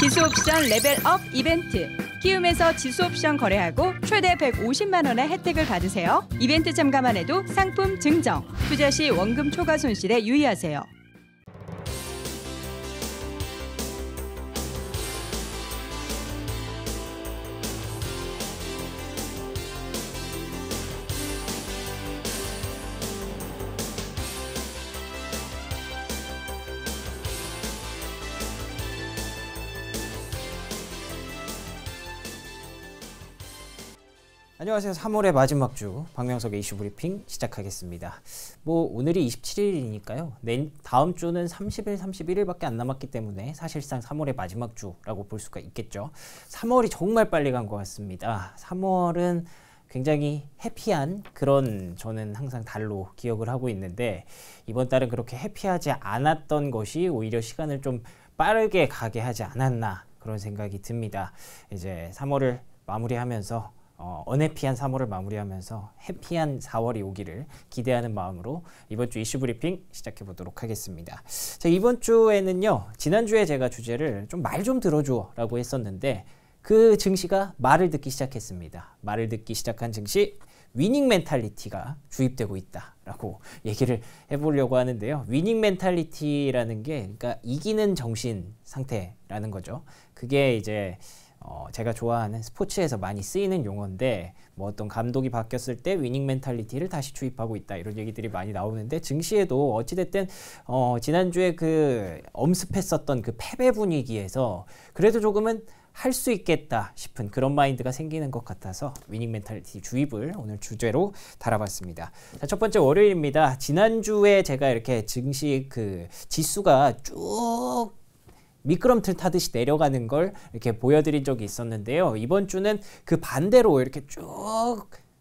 지수 옵션 레벨업 이벤트. 키움에서 지수 옵션 거래하고 최대 150만 원의 혜택을 받으세요. 이벤트 참가만 해도 상품 증정. 투자 시 원금 초과 손실에 유의하세요. 안녕하세요. 3월의 마지막 주 박명석의 이슈 브리핑 시작하겠습니다. 뭐 오늘이 27일이니까요. 내일 다음 주는 30일, 31일밖에 안 남았기 때문에 사실상 3월의 마지막 주라고 볼 수가 있겠죠. 3월이 정말 빨리 간 것 같습니다. 3월은 굉장히 해피한 그런 저는 항상 달로 기억을 하고 있는데 이번 달은 그렇게 해피하지 않았던 것이 오히려 시간을 좀 빠르게 가게 하지 않았나 그런 생각이 듭니다. 이제 3월을 마무리하면서 어, 언해피한 3월을 마무리하면서 해피한 4월이 오기를 기대하는 마음으로 이번 주 이슈 브리핑 시작해 보도록 하겠습니다. 자, 이번 주에는요. 지난주에 제가 주제를 좀 말좀 좀 들어줘라고 했었는데 그 증시가 말을 듣기 시작했습니다. 말을 듣기 시작한 증시 위닝 멘탈리티가 주입되고 있다라고 얘기를 해보려고 하는데요. 위닝 멘탈리티라는 게 그러니까 이기는 정신 상태라는 거죠. 그게 이제 어, 제가 좋아하는 스포츠에서 많이 쓰이는 용어인데 뭐 어떤 감독이 바뀌었을 때 위닝 멘탈리티를 다시 주입하고 있다 이런 얘기들이 많이 나오는데 증시에도 어찌됐든 어, 지난주에 그 엄습했었던 그 패배 분위기에서 그래도 조금은 할 수 있겠다 싶은 그런 마인드가 생기는 것 같아서 위닝 멘탈리티 주입을 오늘 주제로 달아봤습니다. 자, 첫 번째 월요일입니다. 지난주에 제가 이렇게 증시 그 지수가 쭉 미끄럼틀 타듯이 내려가는 걸 이렇게 보여드린 적이 있었는데요. 이번 주는 그 반대로 이렇게 쭉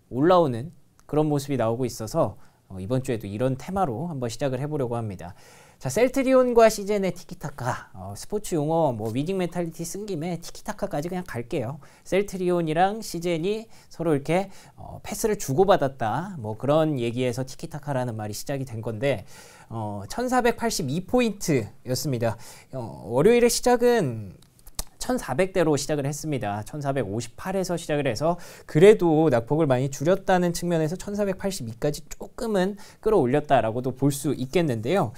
올라오는 그런 모습이 나오고 있어서 어, 이번 주에도 이런 테마로 한번 시작을 해보려고 합니다. 자, 셀트리온과 시즌의 티키타카. 어, 스포츠 용어 뭐위딩 메탈리티 쓴 김에 티키타카까지 그냥 갈게요. 셀트리온이랑 시즌이 서로 이렇게 어, 패스를 주고받았다. 뭐 그런 얘기에서 티키타카라는 말이 시작이 된 건데 어, 1482포인트였습니다. 어, 월요일의 시작은 1400대로 시작을 했습니다. 1458에서 시작을 해서 그래도 낙폭을 많이 줄였다는 측면에서 1482까지 조금은 끌어올렸다라고도 볼 수 있겠는데요.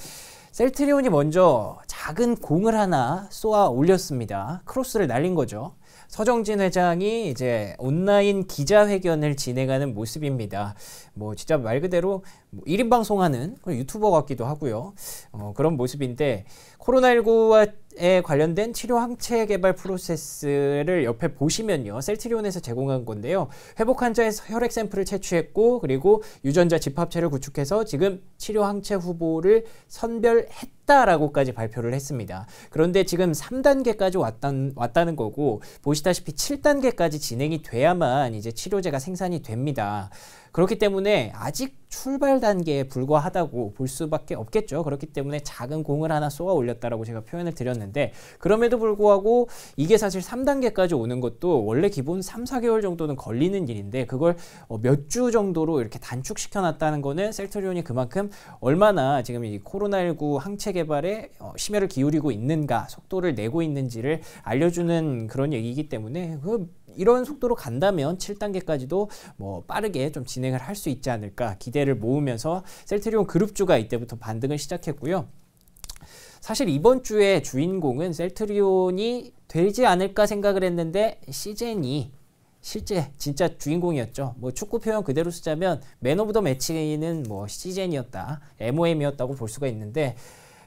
셀트리온이 먼저 작은 공을 하나 쏘아 올렸습니다. 크로스를 날린 거죠. 서정진 회장이 이제 온라인 기자회견을 진행하는 모습입니다. 뭐 진짜 말 그대로 1인 뭐 방송하는 유튜버 같기도 하고요. 어, 그런 모습인데 코로나19에 관련된 치료 항체 개발 프로세스를 옆에 보시면요. 셀트리온에서 제공한 건데요. 회복 환자에서 혈액 샘플을 채취했고 그리고 유전자 집합체를 구축해서 지금 치료 항체 후보를 선별했다라고까지 발표를 했습니다. 그런데 지금 3단계까지 왔단, 왔다는 거고 보시다시피 7단계까지 진행이 돼야만 이제 치료제가 생산이 됩니다. 그렇기 때문에 아직 출발 단계에 불과하다고 볼 수밖에 없겠죠. 그렇기 때문에 작은 공을 하나 쏘아 올렸다라고 제가 표현을 드렸는데 그럼에도 불구하고 이게 사실 3단계까지 오는 것도 원래 기본 3, 4개월 정도는 걸리는 일인데 그걸 어, 몇주 정도로 이렇게 단축시켜 놨다는 거는 셀트리온이 그만큼 얼마나 지금 이 코로나19 항체 개발에 어, 심혈을 기울이고 있는가 속도를 내고 있는지를 알려주는 그런 얘기이기 때문에 그 이런 속도로 간다면 7단계까지도 뭐 빠르게 좀 진행을 할 수 있지 않을까 기대를 모으면서 셀트리온 그룹주가 이때부터 반등을 시작했고요. 사실 이번 주에 주인공은 셀트리온이 되지 않을까 생각을 했는데 시젠이 실제 진짜 주인공이었죠. 뭐 축구 표현 그대로 쓰자면 맨 오브 더 매치는 뭐시젠이었다 MOM이었다고 볼 수가 있는데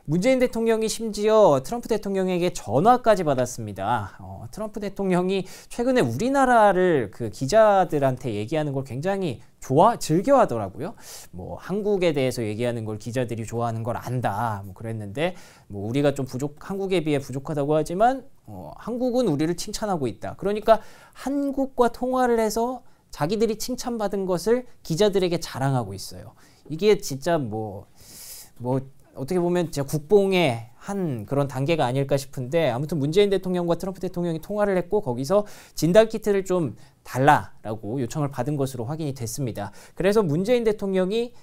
문재인 대통령이 심지어 트럼프 대통령에게 전화까지 받았습니다. 어, 트럼프 대통령이 최근에 우리나라를 그 기자들한테 얘기하는 걸 굉장히 좋아 즐겨 하더라고요. 뭐 한국에 대해서 얘기하는 걸 기자들이 좋아하는 걸 안다. 뭐 그랬는데 뭐 우리가 좀 부족 한국에 비해 부족하다고 하지만 어, 한국은 우리를 칭찬하고 있다. 그러니까 한국과 통화를 해서 자기들이 칭찬받은 것을 기자들에게 자랑하고 있어요. 이게 진짜 뭐뭐 뭐, 뭐 어떻게 보면 진짜 국뽕의 한 그런 단계가 아닐까 싶은데 아무튼 문재인 대통령과 트럼프 대통령이 통화를 했고 거기서 진단 키트를 좀 달라라고 요청을 받은 것으로 확인이 됐습니다. 그래서 문재인 대통령이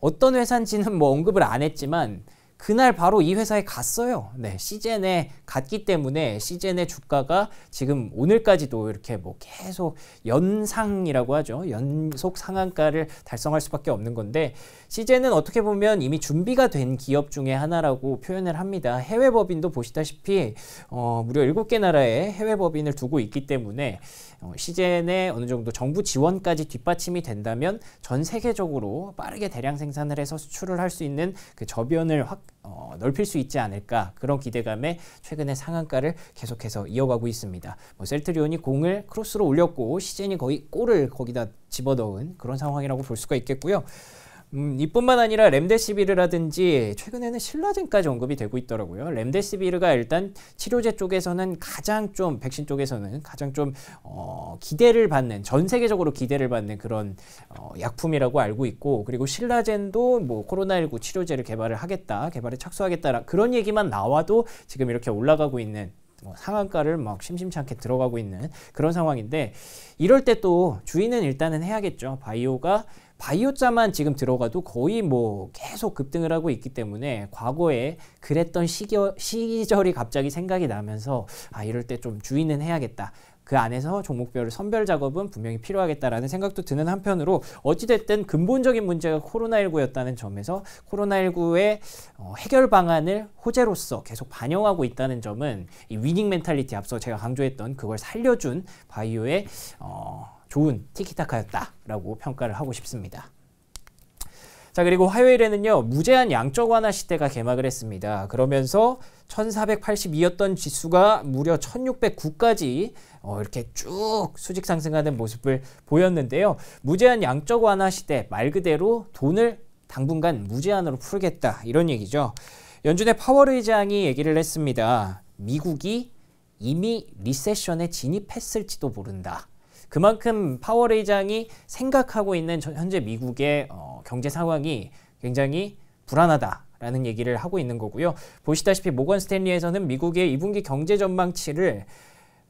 어떤 회사인지는 뭐 언급을 안 했지만 그날 바로 이 회사에 갔어요. 네, 시젠에 갔기 때문에 시젠의 주가가 지금 오늘까지도 이렇게 뭐 계속 연상이라고 하죠. 연속 상한가를 달성할 수밖에 없는 건데 시젠은 어떻게 보면 이미 준비가 된 기업 중에 하나라고 표현을 합니다. 해외 법인도 보시다시피 어, 무려 7개 나라에 해외 법인을 두고 있기 때문에 어, 시젠의 어느 정도 정부 지원까지 뒷받침이 된다면 전 세계적으로 빠르게 대량 생산을 해서 수출을 할 수 있는 그 저변을 확 어, 넓힐 수 있지 않을까 그런 기대감에 최근에 상한가를 계속해서 이어가고 있습니다. 뭐 셀트리온이 공을 크로스로 올렸고 시젠이 거의 골을 거기다 집어넣은 그런 상황이라고 볼 수가 있겠고요. 음, 이뿐만 아니라 렘데시비르라든지 최근에는 신라젠까지 언급이 되고 있더라고요. 렘데시비르가 일단 치료제 쪽에서는 가장 좀 백신 쪽에서는 가장 좀 어, 기대를 받는 전 세계적으로 기대를 받는 그런 어, 약품이라고 알고 있고 그리고 신라젠도 뭐 코로나19 치료제를 개발을 하겠다, 개발에 착수하겠다 그런 얘기만 나와도 지금 이렇게 올라가고 있는 뭐 상한가를 막 심심찮게 들어가고 있는 그런 상황인데 이럴 때 또 주의는 일단은 해야겠죠. 바이오가 바이오자만 지금 들어가도 거의 뭐 계속 급등을 하고 있기 때문에 과거에 그랬던 시겨, 시절이 갑자기 생각이 나면서 아 이럴 때 좀 주의는 해야겠다. 그 안에서 종목별을 선별 작업은 분명히 필요하겠다라는 생각도 드는 한편으로 어찌됐든 근본적인 문제가 코로나19였다는 점에서 코로나19의 어, 해결 방안을 호재로서 계속 반영하고 있다는 점은 이 위닝 멘탈리티 앞서 제가 강조했던 그걸 살려준 바이오의 어, 좋은 티키타카였다라고 평가를 하고 싶습니다. 자 그리고 화요일에는요 무제한 양적 완화 시대가 개막을 했습니다. 그러면서 1482였던 지수가 무려 1609까지 어, 이렇게 쭉 수직 상승하는 모습을 보였는데요. 무제한 양적 완화 시대 말 그대로 돈을 당분간 무제한으로 풀겠다 이런 얘기죠. 연준의 파월 의장이 얘기를 했습니다. 미국이 이미 리세션에 진입했을지도 모른다. 그만큼 파월 의장이 생각하고 있는 현재 미국의 어, 경제 상황이 굉장히 불안하다. 라는 얘기를 하고 있는 거고요. 보시다시피 모건 스탠리에서는 미국의 2분기 경제 전망치를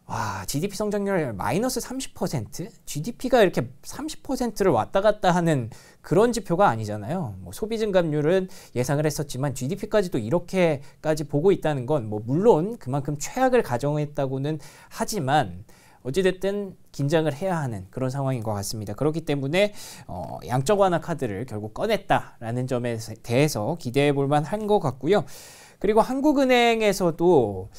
와, GDP 성장률 마이너스 30%? GDP가 이렇게 30%를 왔다 갔다 하는 그런 지표가 아니잖아요. 뭐 소비 증감률은 예상을 했었지만 GDP까지도 이렇게까지 보고 있다는 건 뭐 물론 그만큼 최악을 가정했다고는 하지만 어찌됐든 긴장을 해야 하는 그런 상황인 것 같습니다. 그렇기 때문에 어, 양적 완화 카드를 결국 꺼냈다라는 점에 대해서 기대해 볼 만한 것 같고요. 그리고 한국은행에서도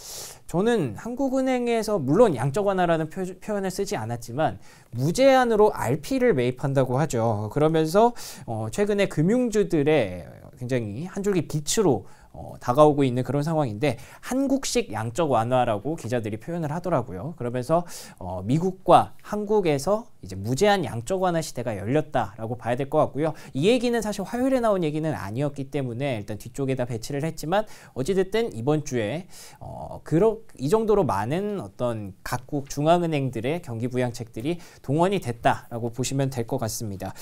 저는 한국은행에서 물론 양적 완화라는 표, 현을 쓰지 않았지만 무제한으로 RP를 매입한다고 하죠. 그러면서 어, 최근에 금융주들의 굉장히 한 줄기 빛으로 어, 다가오고 있는 그런 상황인데 한국식 양적 완화라고 기자들이 표현을 하더라고요. 그러면서 어, 미국과 한국에서 이제 무제한 양적 완화 시대가 열렸다라고 봐야 될 것 같고요. 이 얘기는 사실 화요일에 나온 얘기는 아니었기 때문에 일단 뒤쪽에다 배치를 했지만 어찌됐든 이번 주에 어, 그러, 이 정도로 많은 어떤 각국 중앙은행들의 경기 부양책들이 동원이 됐다라고 보시면 될 것 같습니다.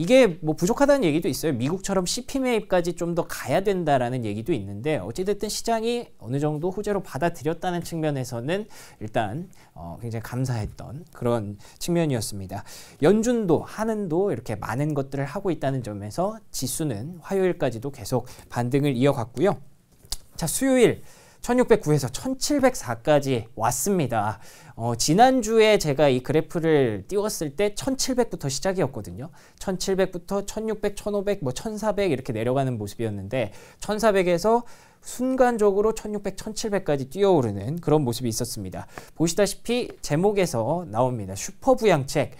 이게 뭐 부족하다는 얘기도 있어요. 미국처럼 CP 매입까지 좀 더 가야 된다라는 얘기도 있는데 어찌됐든 시장이 어느 정도 호재로 받아들였다는 측면에서는 일단 어 굉장히 감사했던 그런 측면이었습니다. 연준도 하는도 이렇게 많은 것들을 하고 있다는 점에서 지수는 화요일까지도 계속 반등을 이어갔고요. 자 수요일 1609에서 1704까지 왔습니다. 어, 지난주에 제가 이 그래프를 띄웠을 때 1700부터 시작이었거든요. 1700부터 1600, 1500, 뭐 1400 이렇게 내려가는 모습이었는데 1400에서 순간적으로 1600, 1700까지 뛰어오르는 그런 모습이 있었습니다. 보시다시피 제목에서 나옵니다. 슈퍼부양책.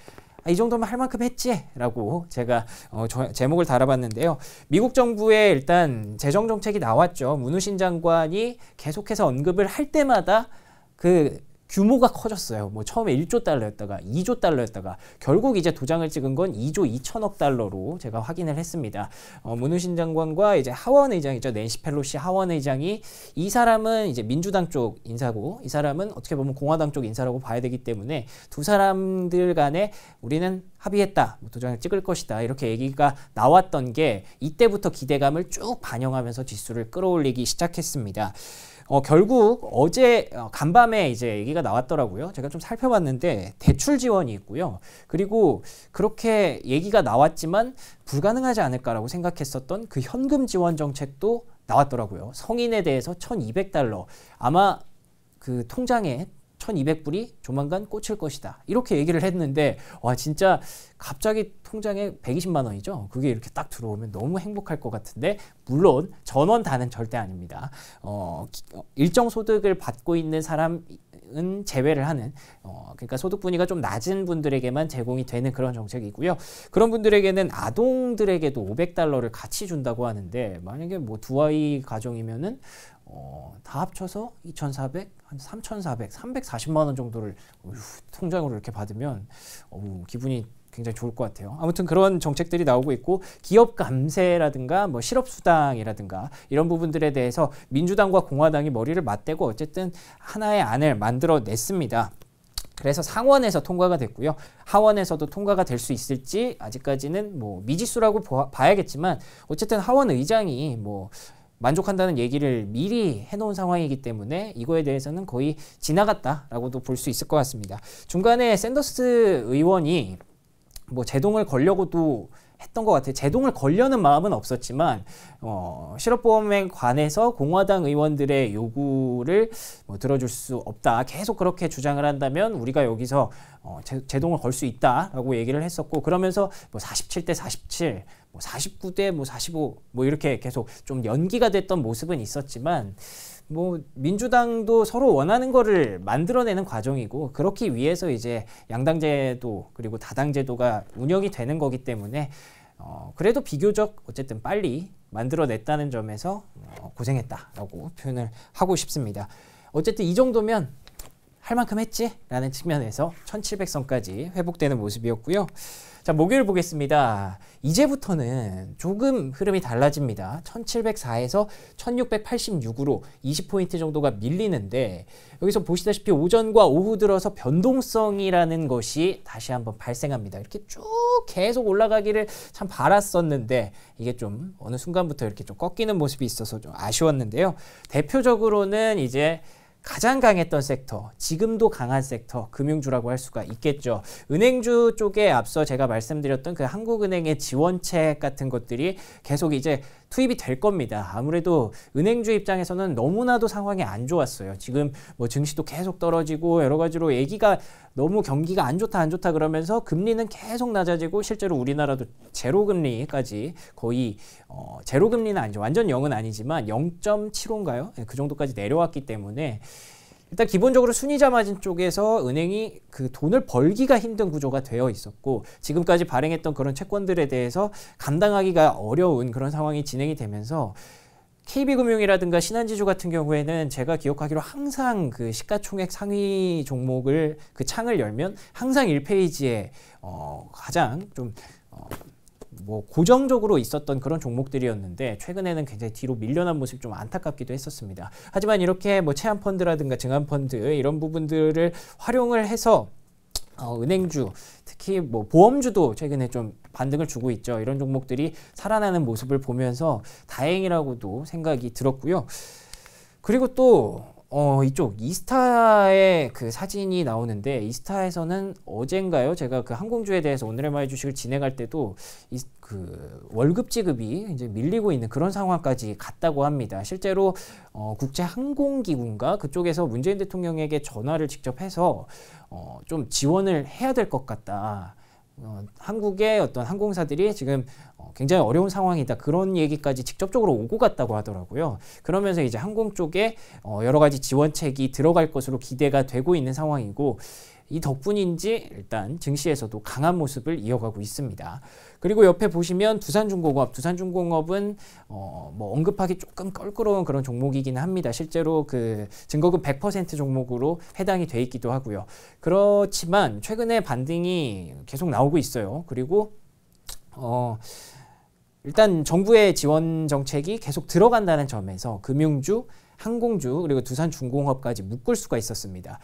아, 이 정도면 할 만큼 했지라고 제가 어, 저, 제목을 달아봤는데요. 미국 정부의 일단 재정 정책이 나왔죠. 문우신 장관이 계속해서 언급을 할 때마다 그 규모가 커졌어요. 뭐 처음에 1조 달러였다가 2조 달러였다가 결국 이제 도장을 찍은 건 2조 2천억 달러로 제가 확인을 했습니다. 어, 문우신 장관과 이제 하원 의장이죠. 낸시 펠로시 하원 의장이 이 사람은 이제 민주당 쪽 인사고 이 사람은 어떻게 보면 공화당 쪽 인사라고 봐야 되기 때문에 두 사람들 간에 우리는 합의했다. 뭐 도장을 찍을 것이다. 이렇게 얘기가 나왔던 게 이때부터 기대감을 쭉 반영하면서 지수를 끌어올리기 시작했습니다. 어, 결국 어제 어, 간밤에 이제 얘기가 나왔더라고요. 제가 좀 살펴봤는데 대출 지원이 있고요. 그리고 그렇게 얘기가 나왔지만 불가능하지 않을까라고 생각했었던 그 현금 지원 정책도 나왔더라고요. 성인에 대해서 1,200달러. 아마 그 통장에 1,200불이 조만간 꽂힐 것이다. 이렇게 얘기를 했는데 와 진짜 갑자기 통장에 120만 원이죠. 그게 이렇게 딱 들어오면 너무 행복할 것 같은데 물론 전원 다는 절대 아닙니다. 어, 어 일정 소득을 받고 있는 사람 은 제외를 하는 어, 그러니까 소득 분위가 좀 낮은 분들에게만 제공이 되는 그런 정책이고요. 그런 분들에게는 아동들에게도 500달러를 같이 준다고 하는데 만약에 뭐 두 아이 가정이면은 어, 다 합쳐서 2,400, 한 3,400, 340만 원 정도를 어휴, 통장으로 이렇게 받으면 어우, 기분이 굉장히 좋을 것 같아요. 아무튼 그런 정책들이 나오고 있고 기업 감세라든가 뭐 실업 수당이라든가 이런 부분들에 대해서 민주당과 공화당이 머리를 맞대고 어쨌든 하나의 안을 만들어 냈습니다. 그래서 상원에서 통과가 됐고요. 하원에서도 통과가 될 수 있을지 아직까지는 뭐 미지수라고 보, 봐야겠지만 어쨌든 하원 의장이 뭐 만족한다는 얘기를 미리 해놓은 상황이기 때문에 이거에 대해서는 거의 지나갔다라고도 볼 수 있을 것 같습니다. 중간에 샌더스 의원이 뭐 제동을 걸려고도 했던 것 같아요. 제동을 걸려는 마음은 없었지만 어, 실업보험에 관해서 공화당 의원들의 요구를 뭐 들어줄 수 없다. 계속 그렇게 주장을 한다면 우리가 여기서 어, 제동을 걸 수 있다라고 얘기를 했었고 그러면서 뭐 47대 47, 뭐 49대 뭐 45, 뭐 이렇게 계속 좀 연기가 됐던 모습은 있었지만 뭐 민주당도 서로 원하는 거를 만들어내는 과정이고 그렇기 위해서 이제 양당제도 그리고 다당제도가 운영이 되는 거기 때문에 어, 그래도 비교적 어쨌든 빨리 만들어냈다는 점에서 어, 고생했다라고 표현을 하고 싶습니다. 어쨌든 이 정도면 할 만큼 했지? 라는 측면에서 1700선까지 회복되는 모습이었고요. 자, 목요일 보겠습니다. 이제부터는 조금 흐름이 달라집니다. 1704에서 1686으로 20포인트 정도가 밀리는데 여기서 보시다시피 오전과 오후 들어서 변동성이라는 것이 다시 한번 발생합니다. 이렇게 쭉 계속 올라가기를 참 바랐었는데 이게 좀 어느 순간부터 이렇게 좀 꺾이는 모습이 있어서 좀 아쉬웠는데요. 대표적으로는 이제 가장 강했던 섹터, 지금도 강한 섹터, 금융주라고 할 수가 있겠죠. 은행주 쪽에 앞서 제가 말씀드렸던 그 한국은행의 지원책 같은 것들이 계속 이제 투입이 될 겁니다. 아무래도 은행주 입장에서는 너무나도 상황이 안 좋았어요. 지금 뭐 증시도 계속 떨어지고 여러 가지로 얘기가 너무 경기가 안 좋다 안 좋다 그러면서 금리는 계속 낮아지고 실제로 우리나라도 제로 금리까지 거의 어 제로 금리는 아니죠. 완전 0은 아니지만 0.75인가요? 예, 그 정도까지 내려왔기 때문에 일단 기본적으로 순이자 마진 쪽에서 은행이 그 돈을 벌기가 힘든 구조가 되어 있었고 지금까지 발행했던 그런 채권들에 대해서 감당하기가 어려운 그런 상황이 진행이 되면서 KB금융이라든가 신한지주 같은 경우에는 제가 기억하기로 항상 그 시가총액 상위 종목을 그 창을 열면 항상 1페이지에 어 가장 좀 어, 뭐 고정적으로 있었던 그런 종목들이었는데 최근에는 굉장히 뒤로 밀려난 모습 이좀 안타깝기도 했었습니다. 하지만 이렇게 뭐 체한 펀드라든가 증한 펀드 이런 부분들을 활용을 해서 어, 은행주 특히 뭐 보험주도 최근에 좀 반등을 주고 있죠. 이런 종목들이 살아나는 모습을 보면서 다행이라고도 생각이 들었고요. 그리고 또 어, 이쪽 이스타의 그 사진이 나오는데 이스타에서는 어젠가요? 제가 그 항공주에 대해서 오늘의 말 주식을 진행할 때도 이, 그 월급 지급이 이제 밀리고 있는 그런 상황까지 갔다고 합니다. 실제로 어, 국제 항공기구인가 그쪽에서 문재인 대통령에게 전화를 직접 해서 어, 좀 지원을 해야 될 것 같다. 어, 한국의 어떤 항공사들이 지금 어, 굉장히 어려운 상황이다 그런 얘기까지 직접적으로 오고 갔다고 하더라고요. 그러면서 이제 항공 쪽에 어, 여러 가지 지원책이 들어갈 것으로 기대가 되고 있는 상황이고 이 덕분인지 일단 증시에서도 강한 모습을 이어가고 있습니다. 그리고 옆에 보시면 두산중공업, 두산중공업은 어, 뭐 언급하기 조금 껄끄러운 그런 종목이긴 합니다. 실제로 그 증거금 100% 종목으로 해당이 돼 있기도 하고요. 그렇지만 최근에 반등이 계속 나오고 있어요. 그리고 어, 일단 정부의 지원 정책이 계속 들어간다는 점에서 금융주, 항공주 그리고 두산중공업까지 묶을 수가 있었습니다.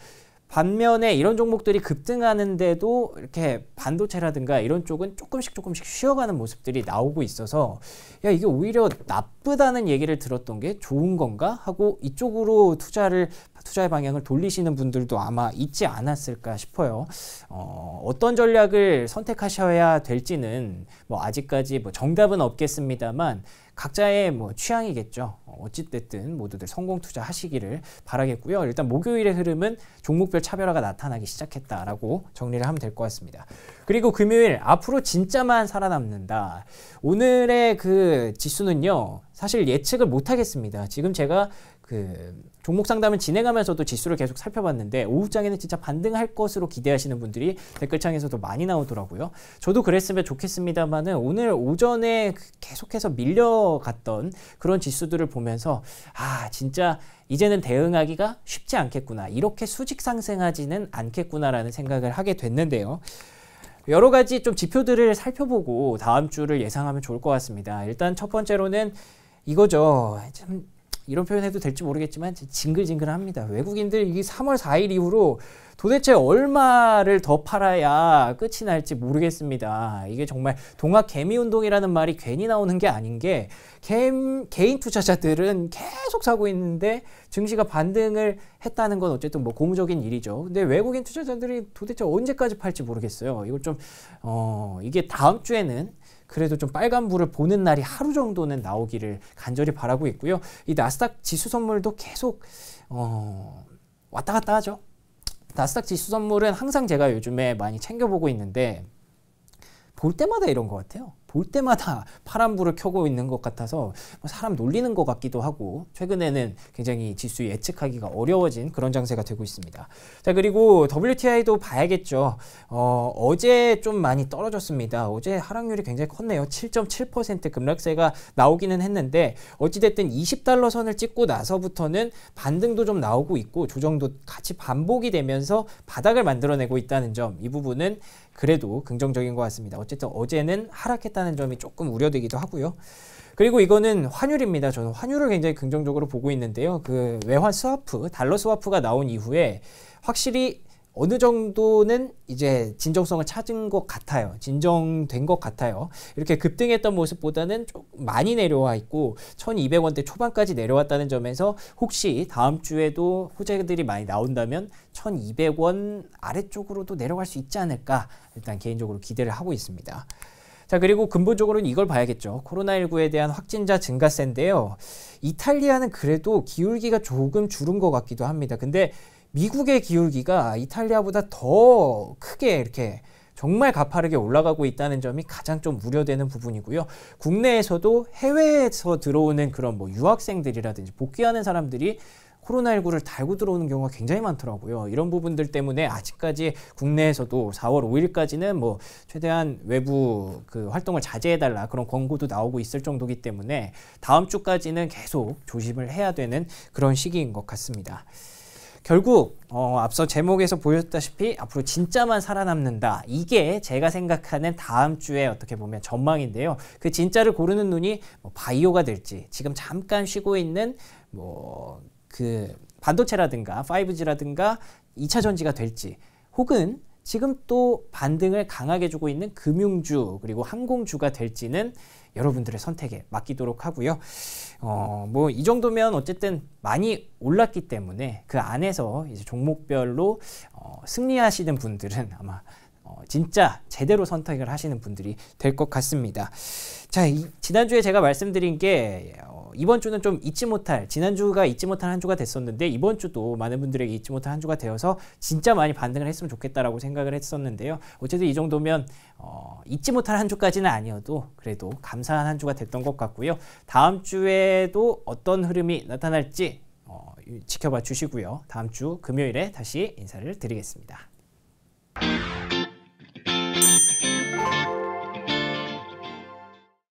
반면에 이런 종목들이 급등하는데도 이렇게 반도체라든가 이런 쪽은 조금씩 조금씩 쉬어가는 모습들이 나오고 있어서 야 이게 오히려 나쁘다는 얘기를 들었던 게 좋은 건가 하고 이쪽으로 투자를 투자의 방향을 돌리시는 분들도 아마 있지 않았을까 싶어요. 어, 어떤 전략을 선택하셔야 될지는 뭐 아직까지 뭐 정답은 없겠습니다만 각자의 뭐 취향이겠죠. 어, 어찌됐든 모두들 성공 투자하시기를 바라겠고요. 일단 목요일의 흐름은 종목별 차별화가 나타나기 시작했다라고 정리를 하면 될 것 같습니다. 그리고 금요일 앞으로 진짜만 살아남는다. 오늘의 그 지수는요. 사실 예측을 못하겠습니다. 지금 제가 그 종목 상담을 진행하면서도 지수를 계속 살펴봤는데 오후장에는 진짜 반등할 것으로 기대하시는 분들이 댓글창에서도 많이 나오더라고요. 저도 그랬으면 좋겠습니다만은 오늘 오전에 그 계속해서 밀려갔던 그런 지수들을 보면서 아 진짜 이제는 대응하기가 쉽지 않겠구나 이렇게 수직 상승하지는 않겠구나라는 생각을 하게 됐는데요. 여러 가지 좀 지표들을 살펴보고 다음 주를 예상하면 좋을 것 같습니다. 일단 첫 번째로는 이거죠. 이런 표현해도 될지 모르겠지만 징글징글합니다. 외국인들 이 3월 4일 이후로 도대체 얼마를 더 팔아야 끝이 날지 모르겠습니다. 이게 정말 동학 개미 운동이라는 말이 괜히 나오는 게 아닌 게 개, 개인 투자자들은 계속 사고 있는데 증시가 반등을 했다는 건 어쨌든 뭐 고무적인 일이죠. 근데 외국인 투자자들이 도대체 언제까지 팔지 모르겠어요. 이걸 좀 어, 이게 다음 주에는 그래도 좀 빨간불을 보는 날이 하루 정도는 나오기를 간절히 바라고 있고요. 이 나스닥 지수 선물도 계속 어, 왔다 갔다 하죠. 나스닥 지수 선물은 항상 제가 요즘에 많이 챙겨보고 있는데 볼 때마다 이런 것 같아요. 볼 때마다 파란불을 켜고 있는 것 같아서 뭐 사람 놀리는 것 같기도 하고 최근에는 굉장히 지수 예측하기가 어려워진 그런 장세가 되고 있습니다. 자 그리고 WTI도 봐야겠죠. 어, 제좀 많이 떨어졌습니다. 어제 하락률이 굉장히 컸네요. 7.7% 급락세가 나오기는 했는데 어찌됐든 20달러 선을 찍고 나서부터는 반등도 좀 나오고 있고 조정도 같이 반복이 되면서 바닥을 만들어내고 있다는 점 이 부분은 그래도 긍정적인 것 같습니다. 어쨌든 어제는 하락했다는 한다는 점이 조금 우려되기도 하고요. 그리고 이거는 환율입니다. 저는 환율을 굉장히 긍정적으로 보고 있는데요. 그 외환 스와프, 달러 스와프가 나온 이후에 확실히 어느 정도는 이제 진정성을 찾은 것 같아요. 진정된 것 같아요. 이렇게 급등했던 모습보다는 좀 많이 내려와 있고 1200원대 초반까지 내려왔다는 점에서 혹시 다음 주에도 호재들이 많이 나온다면 1200원 아래쪽으로도 내려갈 수 있지 않을까 일단 개인적으로 기대를 하고 있습니다. 자, 그리고 근본적으로는 이걸 봐야겠죠. 코로나19에 대한 확진자 증가세인데요. 이탈리아는 그래도 기울기가 조금 줄은 것 같기도 합니다. 근데 미국의 기울기가 이탈리아보다 더 크게 이렇게 정말 가파르게 올라가고 있다는 점이 가장 좀 우려되는 부분이고요. 국내에서도 해외에서 들어오는 그런 뭐 유학생들이라든지 복귀하는 사람들이 코로나19를 달고 들어오는 경우가 굉장히 많더라고요. 이런 부분들 때문에 아직까지 국내에서도 4월 5일까지는 뭐 최대한 외부 그 활동을 자제해달라 그런 권고도 나오고 있을 정도기 때문에 다음 주까지는 계속 조심을 해야 되는 그런 시기인 것 같습니다. 결국 어, 앞서 제목에서 보셨다시피 앞으로 진짜만 살아남는다. 이게 제가 생각하는 다음 주에 어떻게 보면 전망인데요. 그 진짜를 고르는 눈이 뭐 바이오가 될지 지금 잠깐 쉬고 있는 뭐그 반도체라든가 5G라든가 2차 전지가 될지 혹은 지금 또 반등을 강하게 주고 있는 금융주 그리고 항공주가 될지는 여러분들의 선택에 맡기도록 하고요. 어, 뭐 이 정도면 어쨌든 많이 올랐기 때문에 그 안에서 이제 종목별로 어, 승리하시는 분들은 아마 진짜 제대로 선택을 하시는 분들이 될 것 같습니다. 자, 이, 지난주에 제가 말씀드린 게 어, 이번 주는 좀 잊지 못할 지난주가 잊지 못할한 주가 됐었는데 이번 주도 많은 분들에게 잊지 못할한 주가 되어서 진짜 많이 반등을 했으면 좋겠다라고 생각을 했었는데요. 어쨌든 이 정도면 어, 잊지 못할 한 주까지는 아니어도 그래도 감사한 한 주가 됐던 것 같고요. 다음 주에도 어떤 흐름이 나타날지 어, 지켜봐 주시고요. 다음 주 금요일에 다시 인사를 드리겠습니다.